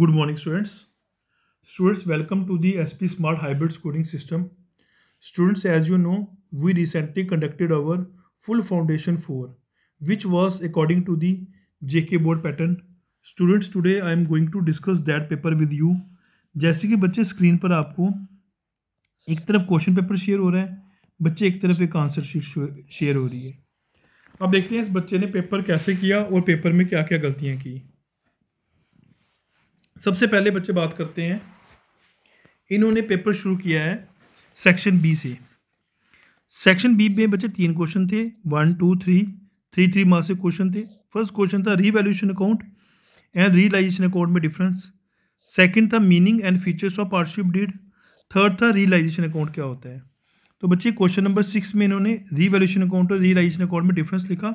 good morning students students welcome to the sp smart hybrid scoring system students as you know we recently conducted our full foundation 4 which was according to the jk board pattern students today i am going to discuss that paper with you जैसे कि बच्चे screen पर आपको एक तरफ question paper share हो रहा है बच्चे एक तरफ एक आंसर शीट शेयर हो रही है अब देखते हैं इस बच्चे ने पेपर कैसे किया और पेपर में क्या क्या गलतियां की सबसे पहले बच्चे बात करते हैं इन्होंने पेपर शुरू किया है सेक्शन बी से सेक्शन बी में बच्चे तीन क्वेश्चन थे one two three three three marks के क्वेश्चन थे फर्स्ट क्वेश्चन था revaluation account and realisation account में डिफरेंस सेकंड था meaning and features of partnership deed third था रियलाइजेशन अकाउंट क्या होता है तो बच्चे क्वेश्चन नंबर सिक्स में इन्होंने रीवैल्यूशन अकाउंट और रियलाइजेशन अकाउंट में डिफरेंस लिखा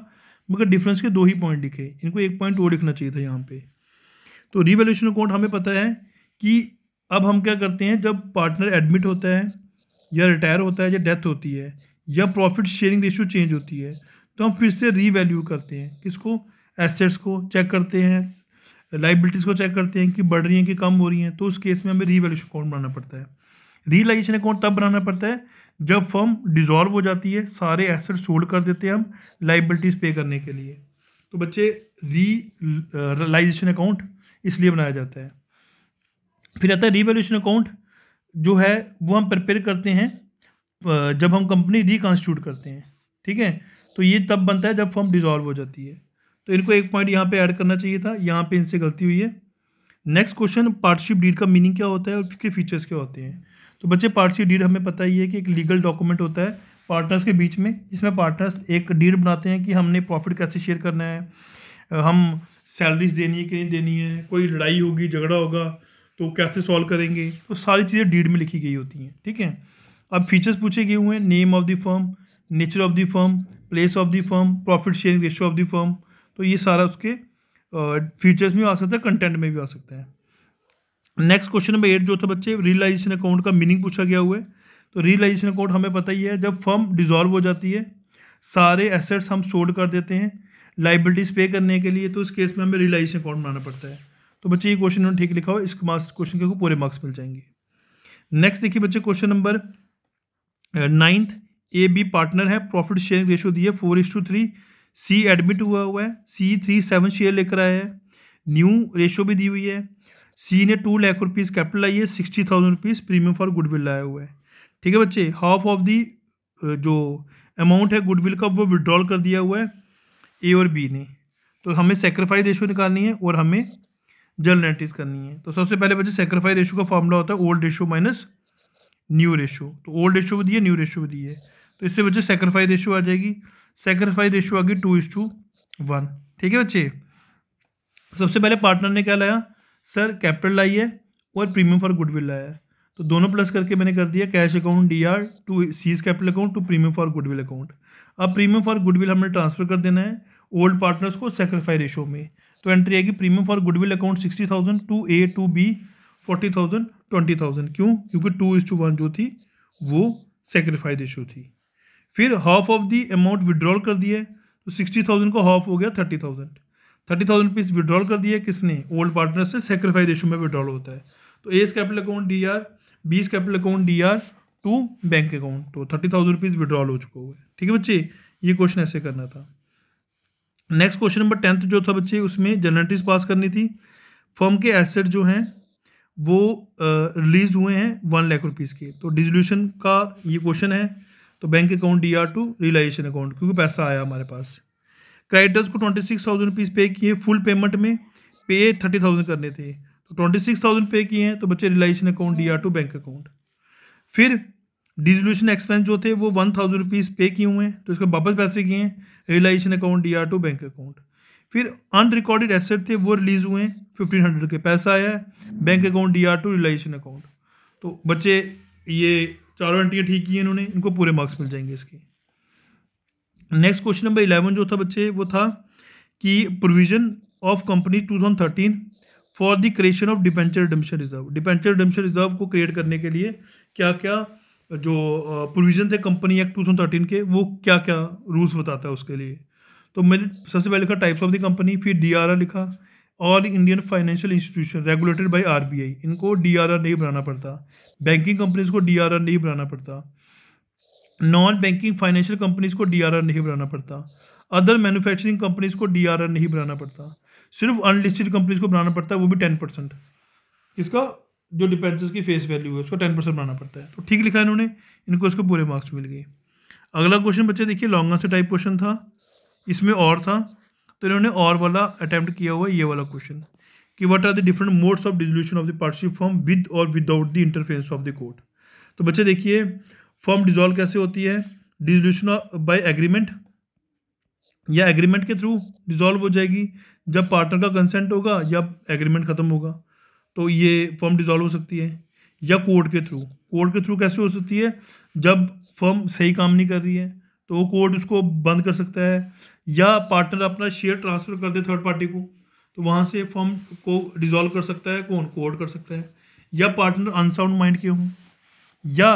मगर डिफरेंस के दो ही पॉइंट लिखे इनको एक पॉइंट और लिखना चाहिए था यहाँ पर तो रिवेल्यूशन अकाउंट हमें पता है कि अब हम क्या करते हैं जब पार्टनर एडमिट होता है या रिटायर होता है या डेथ होती है या प्रॉफिट शेयरिंग रेशियो चेंज होती है तो हम फिर से रीवैल्यू करते हैं किसको एसेट्स को चेक करते हैं लाइबिलिटीज़ को चेक करते हैं कि बढ़ रही हैं कि कम हो रही हैं तो उस केस में हमें रीवैल्यूशन अकाउंट बनाना पड़ता है रियलाइजेशन अकाउंट तब बनाना पड़ता है जब फर्म डिजॉल्व हो जाती है सारे एसेट्स होल्ड कर देते हैं हम लाइबिलिटीज़ पे करने के लिए तो बच्चे रीलाइजेशन अकाउंट इसलिए बनाया जाता है फिर आता है रिवेल्यूशन अकाउंट जो है वो हम प्रिपेयर करते हैं जब हम कंपनी रिकॉन्स्टिट्यूट करते हैं ठीक है तो ये तब बनता है जब फॉर्म डिजॉल्व हो जाती है तो इनको एक पॉइंट यहाँ पे ऐड करना चाहिए था यहाँ पे इनसे गलती हुई है नेक्स्ट क्वेश्चन पार्टनरशिप डीड का मीनिंग क्या होता है और उसके फीचर्स क्या होते हैं तो बच्चे पार्टनरशिप डीड हमें पता ही है कि एक लीगल डॉक्यूमेंट होता है पार्टनर्स के बीच में जिसमें पार्टनर्स एक डीड बनाते हैं कि हमने प्रॉफिट कैसे शेयर करना है हम सैलरीज देनी है कि नहीं देनी है कोई लड़ाई होगी झगड़ा होगा तो कैसे सॉल्व करेंगे तो सारी चीज़ें डीड में लिखी गई होती हैं ठीक है अब फीचर्स पूछे गए हुए हैं name of the firm nature of the firm place of the firm profit sharing ratio of the firm तो ये सारा उसके फीचर्स में आ सकता है कंटेंट में भी आ सकता है नेक्स्ट क्वेश्चन नंबर एट जो था बच्चे रियलाइजेशन अकाउंट का मीनिंग पूछा गया हुआ है तो रियलाइजेशन अकाउंट हमें पता ही है जब फर्म डिजॉल्व हो जाती है सारे एसेट्स हम सोल्ड कर देते हैं लाइबिलिटीज़ पे करने के लिए तो उस केस में हमें रियलाइजेशन अकाउंट बनाना पड़ता है तो बच्चे ये क्वेश्चन उन्होंने ठीक लिखा हो इस मार्क्स क्वेश्चन के पूरे मार्क्स मिल जाएंगे नेक्स्ट देखिए बच्चे question number ninth a b partner है प्रॉफिट शेयरिंग रेशियो दिया four is to three c admit हुआ हुआ है सी थ्री सेवन शेयर लेकर आया है न्यू रेशो भी दी हुई है सी ने टू लाख रुपीज़ कैपिटल आई है sixty thousand rupees premium for goodwill लाया हुआ है ठीक है बच्चे हाफ ऑफ दी जो अमाउंट है गुडविल का वो विड्रॉल कर दिया हुआ है ए और बी ने तो हमें सेक्रीफाइस रेशो निकालनी है और हमें जल नेटिस करनी है तो सबसे पहले बच्चे सेक्रीफाइस रेशो का फॉर्मूला होता है old ratio minus new ratio तो ओल्ड रेशो भी दिए न्यू रेशो भी दिए तो इससे बच्चे सेक्रीफाइस रेशो आ जाएगी सेक्रीफाइस रेशो आ गई टू इज टू वन ठीक है बच्चे सबसे पहले पार्टनर ने क्या लाया सर कैपिटल लाई है और प्रीमियम फॉर गुडविल लाया है तो दोनों प्लस करके मैंने कर दिया cash account D R to C's capital account to premium for goodwill account अब प्रीमियम फॉर गुडविल हमने ट्रांसफर कर देना है ओल्ड पार्टनर्स को सेक्रीफाई रेशो में तो एंट्री आएगी premium for goodwill account sixty thousand to A to B forty thousand twenty thousand क्यों क्योंकि टू इज टू वन जो थी वो सेक्रीफाई रेशो थी फिर half of the amount withdrawal कर दिया तो सिक्सटी थाउजेंड का हाफ हो गया thirty thousand thirty thousand rupees withdrawal कर दिया किसने ओल्ड पार्टनर से सेक्रीफाई रेशो में विड्रॉल होता है तो S capital account D R B's capital account D R to bank account तो थर्टी थाउजेंड रुपीज़ विड्रॉल हो चुका हुआ है ठीक है बच्चे ये क्वेश्चन ऐसे करना था नेक्स्ट क्वेश्चन नंबर टेंथ जो था बच्चे उसमें जर्नलिटीज पास करनी थी फर्म के एसेट जो हैं वो रिलीज हुए हैं वन लाख रुपीज़ के तो डिजोल्यूशन का ये क्वेश्चन है तो bank account D R to realisation account क्योंकि पैसा आया हमारे पास क्राइटर्स को ट्वेंटी सिक्स थाउजेंड रुपीज़ पे किए फुल पेमेंट में पे थर्टी थाउजेंड करने थे तो ट्वेंटी सिक्स थाउजेंड पे किए हैं तो बच्चे realisation account D R to bank account फिर डिजोल्यूशन एक्सपेंस जो थे वो वन थाउजेंड रुपीज़ पे किए हुए हैं तो इसके वापस पैसे किए हैं realisation account D R to bank account फिर अनरिकॉर्डेड एसेट थे वो रिलीज हुए हैं फिफ्टीन हंड्रेड के पैसा आया है bank account D R to realisation account तो बच्चे ये चारों एंट्रियाँ ठीक की हैं इन्होंने इनको पूरे मार्क्स मिल जाएंगे इसके नेक्स्ट क्वेश्चन नंबर इलेवन जो था बच्चे वो था कि provision of company two thousand thirteen for the creation of debenture redemption reserve debenture redemption reserve को क्रिएट करने के लिए क्या क्या जो प्रोविजन थे कंपनी एक्ट 2013 के वो क्या क्या रूल्स बताता है उसके लिए तो मैंने सबसे पहले लिखा टाइप्स ऑफ द कंपनी फिर डी लिखा all Indian financial institution regulated by R इनको डी नहीं बनाना पड़ता बैंकिंग कंपनीज को डी नहीं बनाना पड़ता नॉन बैंकिंग फाइनेंशियल कंपनीज को डी नहीं बनाना पड़ता अदर मैन्युफैक्चरिंग कंपनीज को डी नहीं बनाना पड़ता सिर्फ अनलिस्टेड कंपनीज को बनाना पड़ता है वो भी टेन परसेंट इसका जो डिपेंसेस की फेस वैल्यू है उसको टेन परसेंट बनाना पड़ता है तो ठीक लिखा है इन्होंने इनको इसको पूरे मार्क्स मिल गए अगला क्वेश्चन बच्चे देखिए लॉन्ग आंसर टाइप क्वेश्चन था इसमें और था तो इन्होंने और वाला अटैम्प्ट किया हुआ ये वाला क्वेश्चन कि what are the different modes of dissolution of the partnership firm with और without the interference of the court तो बच्चे देखिए फॉर्म डिजोल्व कैसे होती है डिजोल्यूशन बाय एग्रीमेंट या एग्रीमेंट के थ्रू डिजोल्व हो जाएगी जब पार्टनर का कंसेंट होगा या एग्रीमेंट ख़त्म होगा तो ये फर्म डिजोल्व हो सकती है या कोर्ट के थ्रू कोर्ट के थ्रू कैसे हो सकती है जब फर्म सही काम नहीं कर रही है तो वो कोर्ट उसको बंद कर सकता है या पार्टनर अपना शेयर ट्रांसफ़र कर दे थर्ड पार्टी को तो वहाँ से फर्म को डिजोल्व कर सकता है कौन कोर्ट कर सकता है या पार्टनर अनसाउंड माइंड के हों या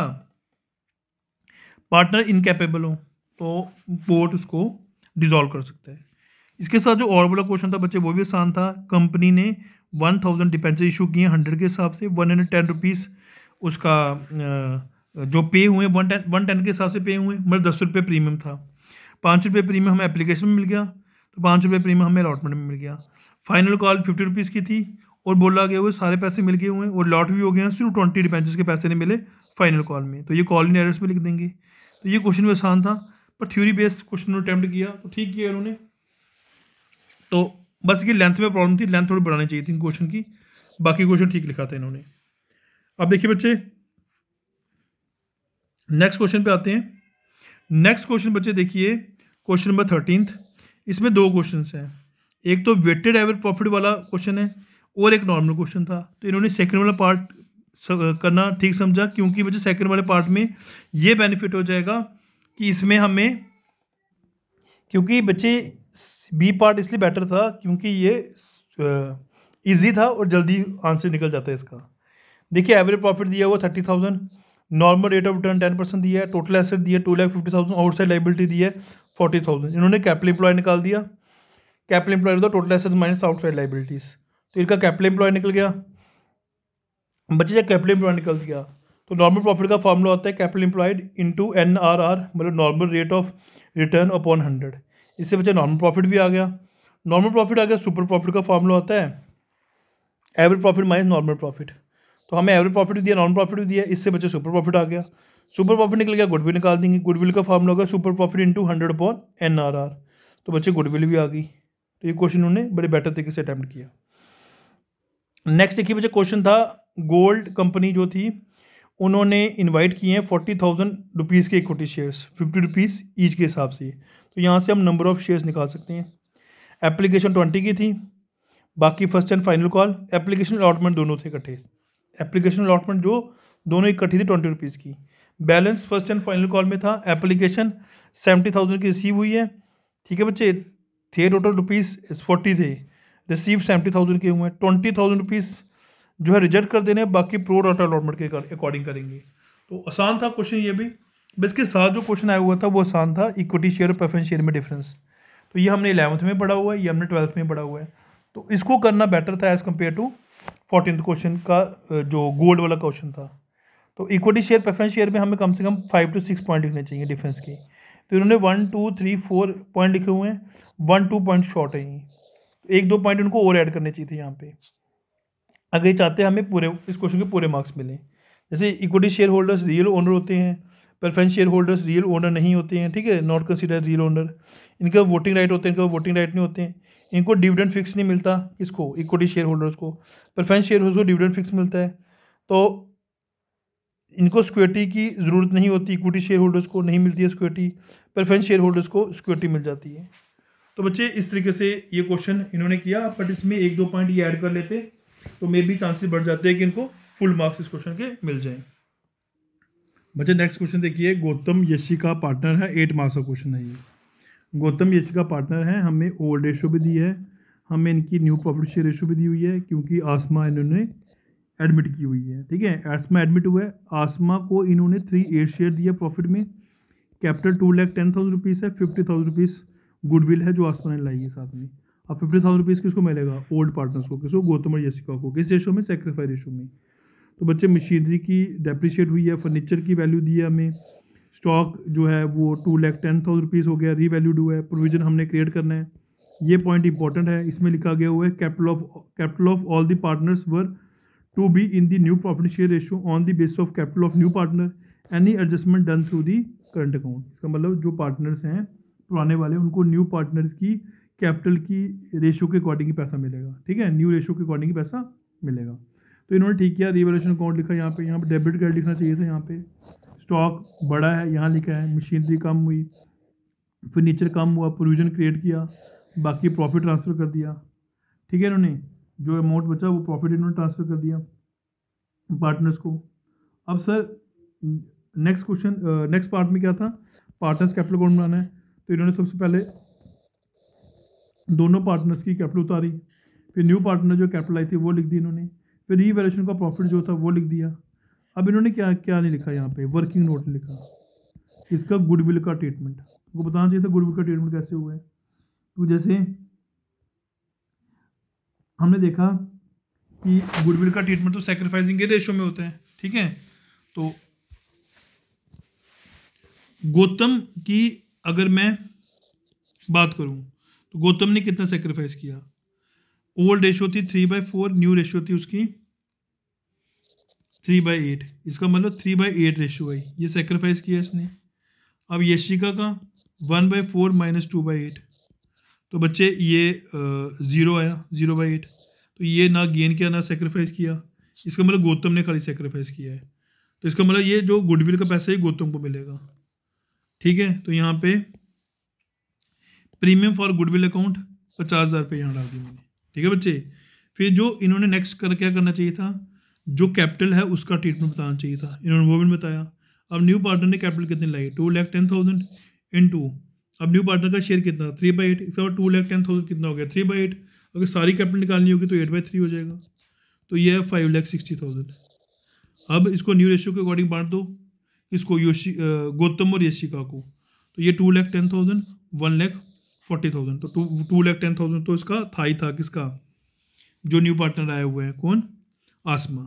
पार्टनर इनकेपेबल हो तो कोर्ट उसको डिजॉल्व कर सकता है इसके साथ जो और वाला क्वेश्चन था बच्चे वो भी आसान था कंपनी ने वन थाउजेंड डिपेंस इशू किए हंड्रेड के हिसाब से वन हंड्रेड टेन रुपीज़ उसका जो पे हुए वन टेन वन टेन के हिसाब से पे हुए मतलब दस रुपये प्रीमियम था पाँच रुपये प्रीमियम हमें एप्लीकेशन में मिल गया तो पाँच रुपये प्रीमियम हमें अलॉटमेंट में मिल गया फाइनल कॉल फिफ्टी रुपीज़ की थी और बोला गया हुए सारे पैसे मिल गए हुए हैं और लॉट भी हो गए हैं सिर्फ ट्वेंटी डिपेंसेस के पैसे नहीं मिले फाइनल कॉल में तो ये कॉल इन एरर्स में लिख देंगे तो ये क्वेश्चन भी आसान था पर थ्योरी बेस्ड क्वेश्चन अटैम्प्ट किया तो ठीक किया उन्होंने तो बस ये लेंथ में प्रॉब्लम थी लेंथ थोड़ी बढ़ानी चाहिए थी क्वेश्चन की बाकी क्वेश्चन ठीक लिखा था इन्होंने अब देखिए बच्चे नेक्स्ट क्वेश्चन पे आते हैं नेक्स्ट क्वेश्चन बच्चे देखिए क्वेश्चन नंबर थर्टीन इसमें दो क्वेश्चन हैं एक तो वेटेड एवरेज प्रॉफिट वाला क्वेश्चन है और एक नॉर्मल क्वेश्चन था तो इन्होंने सेकंड वाला पार्ट करना ठीक समझा क्योंकि बच्चे सेकंड वाले पार्ट में ये बेनिफिट हो जाएगा कि इसमें हमें क्योंकि बच्चे बी पार्ट इसलिए बेटर था क्योंकि ये इजी था और जल्दी आंसर निकल जाता है इसका देखिए एवरेज प्रॉफिट दिया हुआ thirty thousand normal rate of return ten percent दिया है टोटल एसेट दिया two lakh fifty thousand outside liability दी है फोर्टी थाउजेंड इन्होंने कैपिटल एम्प्लॉय निकाल दिया कैपिटल एम्प्लॉय था total asset minus outside liabilities तो इनका कैपिटल एम्प्लॉय निकल गया बच्चे का कैपिटल एम्प्लॉय निकल गया तो नॉर्मल प्रॉफिट का फॉर्मूला होता है capital employed into N R R मतलब normal rate of return upon hundred इससे बच्चा नॉर्मल प्रॉफिट भी आ गया नॉर्मल प्रॉफिट आ गया सुपर प्रॉफिट का फॉर्मूला होता है average profit minus normal profit तो हमें एवरेज प्रॉफिट भी दिया नॉर्मल प्रॉफिट भी दिया इससे बचे सुपर प्रॉफिट आ गया सुपर प्रॉफिट निकल गया गुडविल निकाल देंगे गुडविल का फॉर्मूला होगा super profit into hundred upon N R R तो बच्चे गुडविल भी आ गई तो ये क्वेश्चन उन्होंने बड़े बेटर तरीके से अटैम्प्ट किया नेक्स्ट देखिए बच्चे क्वेश्चन था गोल्ड कंपनी जो थी उन्होंने इनवाइट किए हैं फोर्टी थाउजेंड रुपीज़ के equity shares fifty rupees each के हिसाब से तो यहाँ से हम नंबर ऑफ़ शेयर्स निकाल सकते हैं एप्लीकेशन ट्वेंटी की थी बाकी first and final call application allotment दोनों थे इकट्ठे एप्लीकेशन अलाटमेंट जो दोनों इकट्ठी थी ट्वेंटी रुपीज़ की balance first and final call में था एप्लीकेशन सेवेंटी थाउजेंड की रिसीव हुई है ठीक है बच्चे थे टोटल रुपीज़ फोर्टी थे रिसीव सेवेंटी थाउजेंड के हुए हैं ट्वेंटी थाउजेंड रुपीज़ जो है रिजेक्ट कर देने बाकी प्रो डाटा अलॉटमेंट के अकॉर्डिंग करेंगे तो आसान था क्वेश्चन ये भी बस के साथ जो क्वेश्चन आया हुआ था वो आसान था इक्विटी शेयर और प्रेफरेंस शेयर में डिफरेंस तो ये हमने इलेवंथ में पढ़ा हुआ है ये हमने ट्वेल्थ में पढ़ा हुआ है तो इसको करना बेटर था as compare to fourteen question का जो गोल्ड वाला क्वेश्चन था तो इक्विटी शेयर प्रेफरेंस शेयर में हमें कम से कम फाइव टू सिक्स पॉइंट लिखने चाहिए डिफरेंस के तो इन्होंने one two three four point लिखे हुए हैं वन टू पॉइंट शॉर्ट है एक दो पॉइंट उनको और ऐड करने चाहिए थे यहाँ पे अगर ये चाहते हैं हमें पूरे इस क्वेश्चन के पूरे मार्क्स मिलें जैसे equity share holders real owner होते हैं preference share holders real owner नहीं होते हैं ठीक है नॉट कंसिडर रियल ओनर इनका वोटिंग राइट होते हैं इनका वोटिंग राइट नहीं होते हैं इनको डिविडेंड फिक्स नहीं मिलता इसको इक्विटी शेयर होल्डर्स को प्रेफरेंस शेयर होल्डर्स को डिविडेंड फिक्स मिलता है तो इनको सिक्योरिटी की ज़रूरत नहीं होती इक्विटी शेयर होल्डर्स को नहीं मिलती है सिक्योरिटी प्रेफरेंस शेयर होल्डर्स को सिक्योरिटी मिल जाती है तो बच्चे इस तरीके से ये क्वेश्चन इन्होंने किया बट इसमें एक दो पॉइंट ये ऐड कर लेते तो मे बी चांसेस बढ़ जाते हैं कि इनको फुल मार्क्स इस क्वेश्चन के मिल जाएं बच्चे नेक्स्ट क्वेश्चन देखिए गौतम यशी का पार्टनर है एट मार्क्स का क्वेश्चन है ये गौतम यशी का पार्टनर है हमें ओल्ड रेशो भी दी है हमें इनकी न्यू प्रॉफिट शेयर रेशो भी दी हुई है क्योंकि आसमा इन्होंने एडमिट की हुई है ठीक है आसमा एडमिट हुआ है आसमा को इन्होंने थ्री एट शेयर दिया प्रॉफिट में capital two lakh ten thousand rupees है फिफ्टी थाउजेंड रुपीज़ गुडविल है जो आसमा ने लाई है साथ में अब फिफ्टी थाउजेंड रुपीज़ किसको मिलेगा ओल्ड पार्टनर्स को किसको गौतम यशिका को किस रेशो में सेक्रीफाई रेशो में तो बच्चे मशीनरी की डेप्रिशिएट हुई है फर्नीचर की वैल्यू दी है हमें स्टॉक जो है वो two lakh ten thousand rupees हो गया रीवैल्यूड हुआ है प्रोविजन हमने क्रिएट करना है ये पॉइंट इंपॉर्टेंट है इसमें लिखा गया हुआ है capital of capital of all the partners were to be in the new profit share ratio on the base of capital of new partner any adjustment done through the current account इसका मतलब जो partners हैं पुराने वाले उनको new partners की capital की ratio के अकॉर्डिंग ही पैसा मिलेगा ठीक है न्यू रेशो के अकॉर्डिंग ही पैसा मिलेगा तो इन्होंने ठीक किया रिवेल्यूशन अकाउंट लिखा यहाँ पे यहाँ पे डेबिट कार्ड लिखना चाहिए था यहाँ पे स्टॉक बड़ा है यहाँ लिखा है मशीनरी कम हुई फर्नीचर कम हुआ प्रोविजन क्रिएट किया बाकी प्रॉफिट ट्रांसफ़र कर दिया ठीक है इन्होंने जो अमाउंट बचा वो प्रॉफिट इन्होंने ट्रांसफ़र कर दिया पार्टनर्स को अब sir next question next part में क्या था पार्टनर्स कैपिटल अकाउंट बनाना है तो इन्होंने सबसे पहले दोनों पार्टनर्स की कैपिटल उतारी फिर न्यू पार्टनर जो कैपिटल आई थी वो लिख दी इन्होंने फिर रीवैल्यूशन का प्रॉफिट जो था वो लिख दिया अब इन्होंने क्या क्या नहीं लिखा यहाँ पे वर्किंग नोट लिखा इसका गुडविल का ट्रीटमेंट आपको बताना चाहिए था गुडविल का ट्रीटमेंट कैसे हुआ है तो जैसे हमने देखा कि गुडविल का ट्रीटमेंट तो सेक्रीफाइसिंग के रेशो में होता है ठीक है तो गौतम की अगर मैं बात करूं तो गौतम ने कितना सेक्रीफाइस किया ओल्ड रेशो थी three by four new ratio थी उसकी थ्री बाई एट इसका मतलब थ्री बाई एट रेशो आई ये सेक्रीफाइस किया इसने अब यशिका का one by four minus two by eight तो बच्चे ये ज़ीरो आया ज़ीरो बाई एट तो ये ना गेन किया ना सेक्रीफाइस किया इसका मतलब गौतम ने खाली सेक्रीफाइस किया है तो इसका मतलब ये जो गुडविल का पैसा है गौतम को मिलेगा ठीक है तो यहाँ पे प्रीमियम फॉर गुडविल अकाउंट पचास हज़ार रुपये यहाँ डाल दी मैंने ठीक है बच्चे फिर जो इन्होंने नेक्स्ट कर क्या करना चाहिए था जो कैपिटल है उसका ट्रीटमेंट बताना चाहिए था इन्होंने वो भी बताया अब न्यू पार्टनर ने कैपिटल कितने लाई two lakh ten thousand into अब न्यू पार्टनर का शेयर कितना थ्री बाई एट इसके बाद टू लैख टेन थाउजेंड कितना हो गया थ्री बाई एट अगर सारी कैपिटल निकालनी होगी तो एट बाई थ्री हो जाएगा तो यह है फाइव लैख सिक्सटी थाउजेंड अब इसको न्यू रेशियो के अकॉर्डिंग बांट दो इसको योशी गौतम और यशिका को तो ये two lakh ten thousand one lakh forty thousand तो to two lakh ten thousand तो इसका था ही था किसका जो न्यू पार्टनर आए हुए हैं कौन आसमा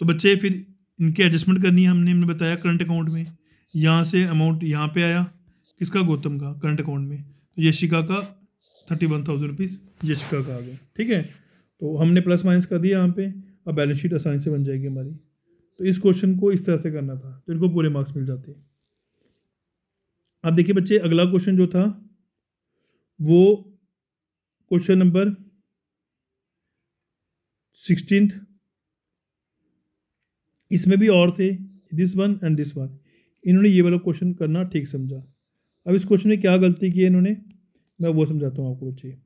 तो बच्चे फिर इनकी एडजस्टमेंट करनी है हमने हमने बताया करंट अकाउंट में यहाँ से अमाउंट यहाँ पे आया किसका गौतम का करंट अकाउंट में तो यशिका का thirty one thousand rupees Yashika का आ गया ठीक है तो हमने प्लस माइनस कर दिया यहाँ पे अब बैलेंस शीट आसानी से बन जाएगी हमारी तो इस क्वेश्चन को इस तरह से करना था तो इनको पूरे मार्क्स मिल जाते अब देखिए बच्चे अगला क्वेश्चन जो था वो क्वेश्चन नंबर सिक्सटीन इसमें भी और थे this one and this one इन्होंने ये वाला क्वेश्चन करना ठीक समझा अब इस क्वेश्चन में क्या गलती की है इन्होंने मैं वो समझाता हूँ आपको बच्चे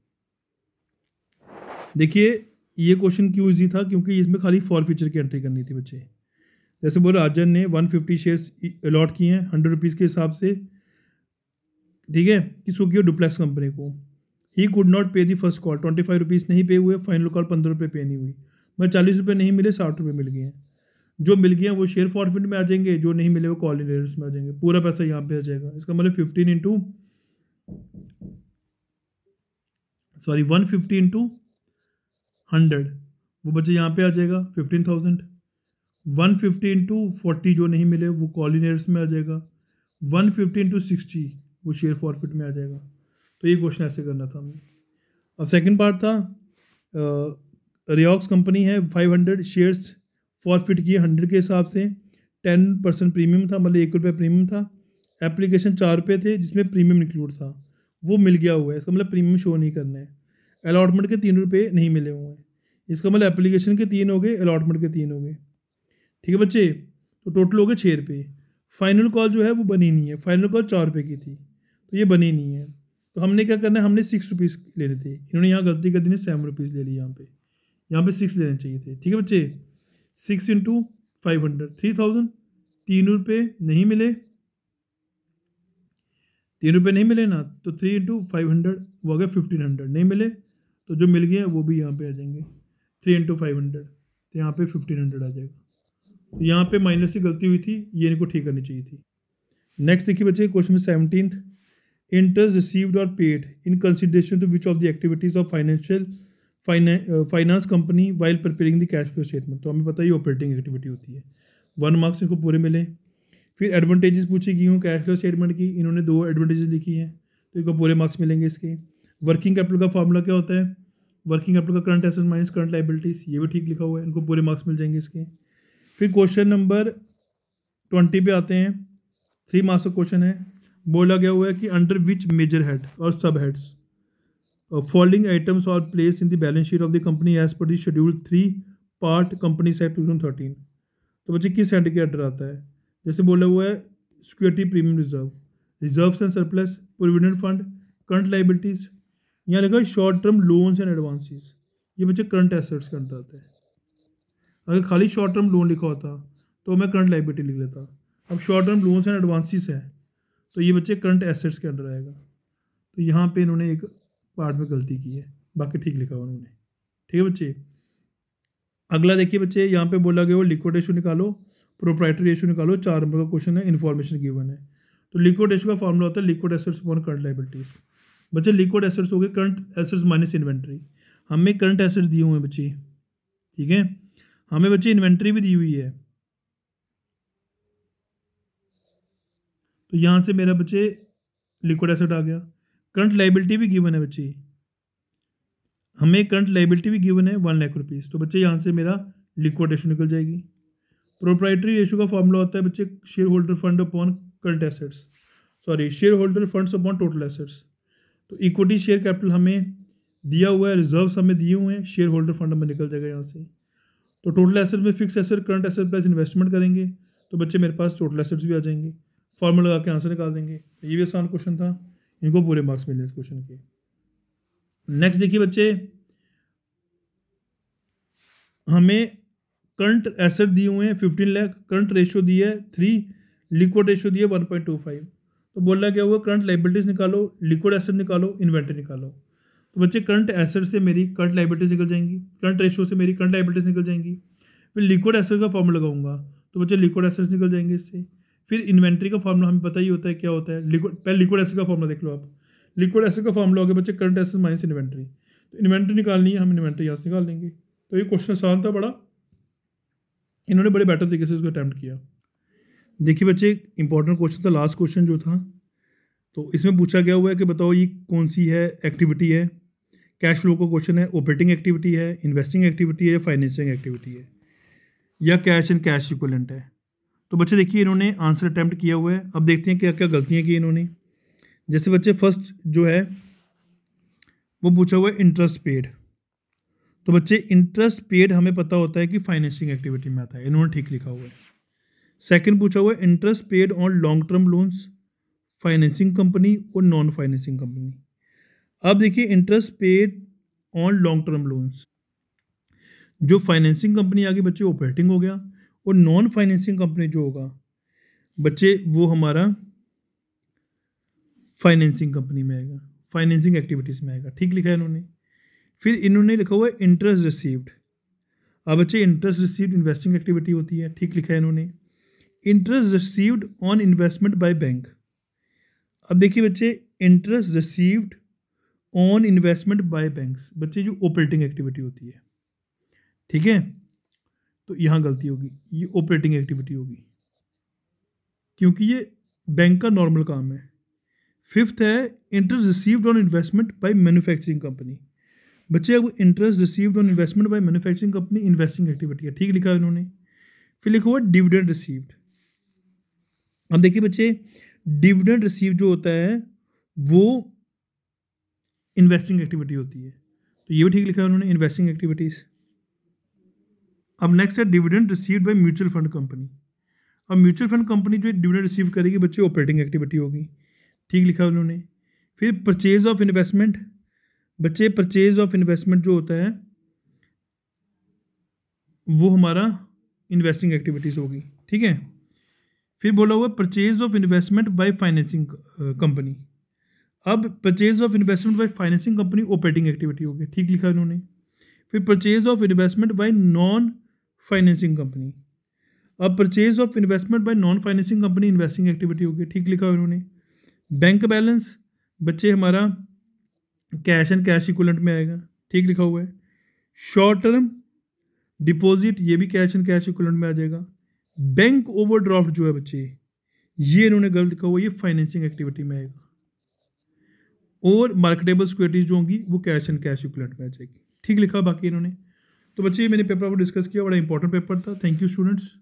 देखिए ये क्वेश्चन क्यों इजी था क्योंकि इसमें खाली फॉर फ्यूचर की एंट्री करनी थी बच्चे जैसे बोल राजन ने 150 शेयर्स अलॉट किए हैं हंड्रेड रुपीज़ के हिसाब से ठीक है किसको किया डुप्लेक्स कंपनी को ही could not pay the first call twenty five rupees नहीं पे हुए फाइनल कॉल पंद्रह रुपये पे नहीं हुई मैं चालीस रुपये नहीं मिले साठ रुपये मिल गए हैं जो मिल गए वो शेयर फॉरफिट में आ जाएंगे जो नहीं मिले वो कॉल इन में आ जाएंगे पूरा पैसा यहाँ पे आ जाएगा इसका मतलब fifteen into sorry one fifty into hundred वो बच्चे यहाँ पे आ जाएगा fifteen thousand one fifty into forty जो नहीं मिले वो कॉल इन में आ जाएगा वन फिफ्टी इंटू सिक्सटी वो शेयर फॉरफिट में आ जाएगा तो ये क्वेश्चन ऐसे करना था हमने अब सेकंड पार्ट था रियॉक्स कंपनी है फाइव हंड्रेड शेयर्स फॉरफिट किए हंड्रेड के हिसाब से टेन परसेंट प्रीमियम था मतलब एक रुपये प्रीमियम था एप्लीकेशन चार रुपये थे जिसमें प्रीमियम इंक्लूड था वो मिल गया हुआ है इसका मतलब प्रीमियम शो नहीं करना है अलाटमेंट के तीन रुपये नहीं मिले हुए हैं इसका मतलब एप्लीकेशन के तीन हो गए अलाटमेंट के तीन हो गए ठीक है बच्चे तो टोटल हो गए छः रुपये फाइनल कॉल जो है वो बनी नहीं है फाइनल कॉल चार रुपये की थी तो ये बनी नहीं है तो हमने क्या करना है हमने सिक्स रुपीज़ लेने थे इन्होंने यहाँ गलती कर दी है सेवन रुपीज़ ले ली यहाँ पे यहाँ पे सिक्स लेने चाहिए थे ठीक है बच्चे six into five hundred three thousand तीन रुपये नहीं मिले तीन रुपये नहीं मिले ना तो थ्री इंटू फाइव हंड्रेड वो आ गया फिफ्टीन हंड्रेड नहीं मिले तो जो मिल गए वो भी यहाँ पे आ जाएंगे थ्री इंटू फाइव हंड्रेड तो यहाँ पे फिफ्टीन हंड्रेड आ जाएगा तो यहाँ पे माइनस से गलती हुई थी ये इनको ठीक करनी चाहिए थी नेक्स्ट देखिए बच्चे question seventeen seventeenth interest received or paid in consideration to which of the activities of financial finance company while preparing the cash flow statement तो हमें पता ही ऑपरेटिंग एक्टिविटी होती है वन मार्क्स इनको पूरे मिले फिर एडवांटेजेस पूछी गई हूँ कैश फ्लो स्टेटमेंट की इन्होंने दो एडवांटेजेस लिखी हैं तो इनको पूरे मार्क्स मिलेंगे इसके वर्किंग कैपिटल का फॉर्मूला क्या होता है वर्किंग कैपिटल का current asset minus current liabilities ये भी ठीक लिखा हुआ है इनको पूरे मार्क्स मिल जाएंगे इसके फिर क्वेश्चन नंबर ट्वेंटी पे आते हैं थ्री मार्क्स का क्वेश्चन है बोला गया हुआ है कि अंडर विच मेजर हेड और sub heads following items are place in the balance sheet of the company as per the schedule three part company act two thousand thirteen तो बच्चे किस हेड के अंडर आता है जैसे बोला हुआ है security premium reserve reserve and surplus provident fund current liabilities यहाँ लिखा है short term loans and advances ये बच्चे करंट एसेट्स के अंडर आते हैं अगर खाली शॉर्ट टर्म लोन लिखा होता तो मैं करंट लाइबिलिटी लिख लेता अब short term loans and advances है तो ये बच्चे करंट एसेट्स के अंडर आएगा तो यहाँ पे इन्होंने एक पार्ट में गलती की है बाकी ठीक लिखा हुआ उन्होंने ठीक है बच्चे अगला देखिए बच्चे यहाँ पे बोला गया वो लिक्विड रेशो निकालो प्रोप्राइटरी रेशो निकालो चार नंबर का क्वेश्चन है इन्फॉर्मेशन गिवन है तो लिक्विड रेशो का फॉर्मूला होता है liquid assets upon current liabilities बच्चे लिक्विड एसेट्स हो गए करंट एसेट्स माइनस इन्वेंट्री हमें करंट एसेट्स दिए हुए हैं बच्चे ठीक है हमें बच्चे इन्वेंट्री भी दी हुई है तो यहाँ से मेरा बच्चे लिक्विड एसेट आ गया करंट लाइबिलिटी भी गिवन है बच्चे हमें करंट लाइबिलिटी भी गिवन है वन लाख रुपीज़ तो बच्चे यहाँ से मेरा लिक्विड एशो निकल जाएगी प्रोप्राइटरी रेशो का फॉर्मूला होता है बच्चे share holder fund upon current assets sorry share holder fund upon total assets तो इक्विटी शेयर कैपिटल हमें दिया हुआ है रिजर्व हमें दिए हुए हैं शेयर होल्डर फंड हमें निकल जाएगा यहाँ से तो टोटल एसेट में fix asset current asset plus investment करेंगे तो बच्चे मेरे पास टोटल एसेट्स भी आ जाएंगे फॉर्मूला लगा के आंसर निकाल देंगे ये भी आसान क्वेश्चन था इनको पूरे मार्क्स मिले इस क्वेश्चन के नेक्स्ट देखिए बच्चे हमें करंट एसेट दिए हुए हैं फिफ्टीन लैख करंट रेशियो दी है थ्री लिक्विड रेशियो दिए वन पॉइंट टू फाइव तो बोला क्या हुआ करंट लाइबिलिटीज निकालो लिक्विड एसेट निकालो इन्वेंट्री निकालो तो बच्चे करंट एसेट से मेरी करंट लाइबिलिटीज निकल जाएंगी करंट रेशियो से मेरी करंट लाइबिलिटीज निकल जाएंगी फिर लिक्विड एसेट का फॉर्म लगाऊंगा तो बच्चे लिक्विड एसेट्स निकल जाएंगे इससे फिर इन्वेंट्री का फॉर्मूला हमें पता ही होता है क्या होता है लिक्विड पहले लिक्विड एसिड का फॉर्मूला देख लो आप लिक्विड एसिड का फॉर्मूला हो गया बच्चे करंट एसिड माइनस इन्वेंट्री तो इन्वेंट्री निकालनी है हम इन्वेंट्री यहाँ से निकाल लेंगे तो ये क्वेश्चन आसान था बड़ा इन्होंने बड़े बेटर तरीके से उसको अटैम्प्ट किया देखिए बच्चे इंपॉर्टेंट क्वेश्चन था लास्ट क्वेश्चन जो था तो इसमें पूछा गया हुआ है कि बताओ ये कौन सी है एक्टिविटी है कैश फ्लो का क्वेश्चन है ऑपरेटिंग एक्टिविटी है इन्वेस्टिंग एक्टिविटी है या फाइनेंसिंग एक्टिविटी है या कैश एंड कैश इक्वलेंट है तो बच्चे देखिए इन्होंने आंसर अटैम्प्ट किया हुआ है अब देखते हैं क्या क्या गलतियाँ की इन्होंने जैसे बच्चे फर्स्ट जो है वो पूछा हुआ है इंटरेस्ट पेड तो बच्चे इंटरेस्ट पेड हमें पता होता है कि फाइनेंसिंग एक्टिविटी में आता है इन्होंने ठीक लिखा हुआ है सेकंड पूछा हुआ है interest paid on long term loans financing company और नॉन फाइनेंसिंग कंपनी अब देखिए interest paid on long term loans जो फाइनेंसिंग कंपनी आ गई बच्चे ऑपरेटिंग हो गया और नॉन फाइनेंसिंग कंपनी जो होगा बच्चे वो हमारा फाइनेंसिंग कंपनी में आएगा फाइनेंसिंग एक्टिविटीज़ में आएगा ठीक लिखा है इन्होंने फिर इन्होंने लिखा हुआ है इंटरेस्ट रिसीव्ड अब बच्चे इंटरेस्ट रिसीव्ड इन्वेस्टिंग एक्टिविटी होती है ठीक लिखा है इन्होंने interest received on investment by bank अब देखिए बच्चे interest received on investment by banks बच्चे जो ऑपरेटिंग एक्टिविटी होती है ठीक है तो यहाँ गलती होगी ये ऑपरेटिंग एक्टिविटी होगी क्योंकि ये बैंक का नॉर्मल काम है फिफ्थ है interest received on investment by manufacturing company बच्चे अब interest received on investment by manufacturing company investing activity है ठीक लिखा है इन्होंने फिर लिखा हुआ डिविडेंड रिसीव्ड अब देखिए बच्चे डिविडेंड रिसीव जो होता है वो इन्वेस्टिंग एक्टिविटी होती है तो ये भी ठीक लिखा है उन्होंने इन्वेस्टिंग एक्टिविटीज़ अब नेक्स्ट है dividend received by mutual fund company अब म्यूचुअल फंड कंपनी जो डिविडेंड रिसीव करेगी बच्चे ऑपरेटिंग एक्टिविटी होगी ठीक लिखा उन्होंने फिर परचेज ऑफ इन्वेस्टमेंट बच्चे परचेज ऑफ इन्वेस्टमेंट जो होता है वो हमारा इन्वेस्टिंग एक्टिविटीज़ होगी ठीक है फिर बोला हुआ purchase of investment by financing company अब purchase of investment by financing company operating activity होगी ठीक लिखा इन्होंने फिर purchase of investment by non financing company अब purchase of investment by non financing company investing activity होगी ठीक लिखा उन्होंने बैंक बैलेंस बच्चे हमारा कैश एंड कैश इक्वलेंट में आएगा ठीक लिखा हुआ है शॉर्ट टर्म डिपॉजिट ये भी कैश एंड कैश इक्वलेंट में आ जाएगा बैंक ओवरड्राफ्ट जो है बच्चे ये इन्होंने गलत लिखा हुआ ये फाइनेंसिंग एक्टिविटी में आएगा और मार्केटेबल सिक्योरिटीज जो होंगी वो कैश एंड कैश इक्वलेंट में आ जाएगी ठीक लिखा बाकी इन्होंने तो बच्चे मैंने पेपर आपको डिस्कस किया बड़ा इंपॉर्टेंट पेपर था थैंक यू स्टूडेंट्स